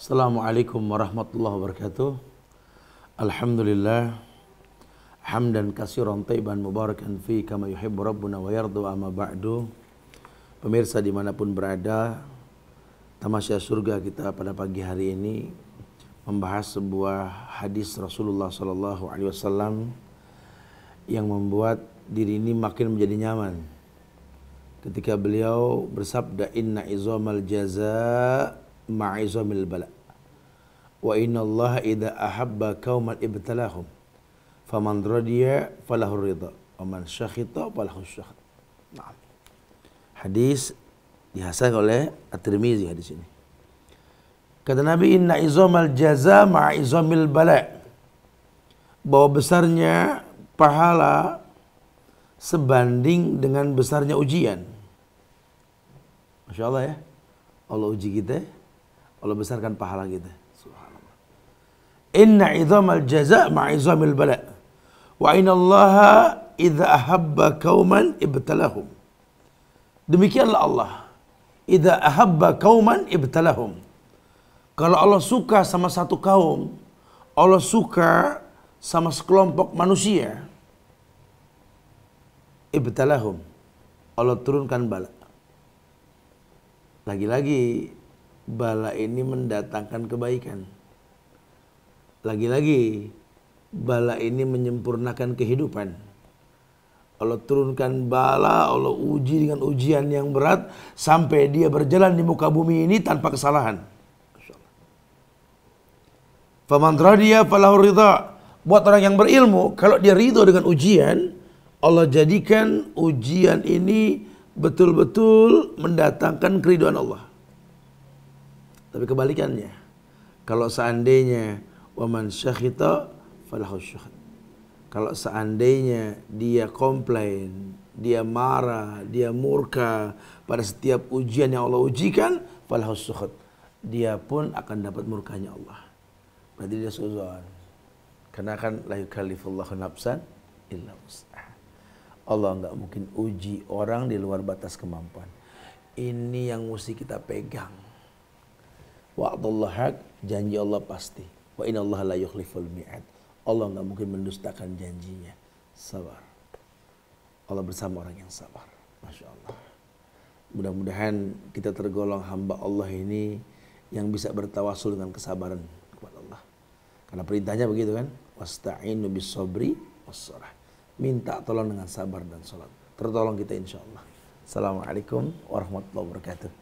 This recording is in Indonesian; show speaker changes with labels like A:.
A: Assalamualaikum warahmatullahi wabarakatuh. Alhamdulillah hamdan kasiran taiban mubarakan fi kama yuhibbu rabbuna wa yardu amma ba'du. Pemirsa dimanapun berada, tamasya surga kita pada pagi hari ini membahas sebuah hadis Rasulullah Sallallahu Alaihi Wasallam yang membuat diri ini makin menjadi nyaman. Ketika beliau bersabda Inna izomal jaza ma'izamil bala wa inna Allah idha ahabba qauman ibtalahum faman radiya falahu rida, wa man syakhita falahu syakhat nah. hadis dihasan oleh At-Tirmizi hadis ini kata Nabi inna izamal jaza ma'izamil bala bahwa besarnya pahala sebanding dengan besarnya ujian Masya Allah ya Allah uji kita Allah besarkan pahala kita. Subhanallah. Inna idhamal jaza ma'izamil bala. Wa inna Allah idha ahabba kauman ibtalahum. Demikianlah Allah. Idha ahabba kauman ibtalahum. Kalau Allah suka sama satu kaum, Allah suka sama sekelompok manusia. Ibtalahum. Allah turunkan bala. Lagi-lagi bala ini mendatangkan kebaikan. Lagi-lagi, bala ini menyempurnakan kehidupan. Allah turunkan bala, Allah uji dengan ujian yang berat sampai dia berjalan di muka bumi ini tanpa kesalahan. Faman dia, falahu ridha. Buat orang yang berilmu, kalau dia ridho dengan ujian, Allah jadikan ujian ini betul-betul mendatangkan keriduan Allah. Tapi kebalikannya, kalau seandainya waman syakhita falahu syakhat. Kalau seandainya dia komplain, dia marah, dia murka pada setiap ujian yang Allah ujikan, falahu Dia pun akan dapat murkanya Allah. Berarti dia suzon. Karena kan la yukallifullahu nafsan illa wus'aha. Allah nggak mungkin uji orang di luar batas kemampuan. Ini yang mesti kita pegang Wa'adullah haq, janji Allah pasti. Wa inna Allah la yukhliful mi'ad. Allah nggak mungkin mendustakan janjinya. Sabar. Allah bersama orang yang sabar. Masya Allah. Mudah-mudahan kita tergolong hamba Allah ini yang bisa bertawasul dengan kesabaran kepada Allah. Karena perintahnya begitu kan? Wasta'inu bis sobri wassalah. Minta tolong dengan sabar dan sholat. Tertolong kita insya Allah. Assalamualaikum warahmatullahi wabarakatuh.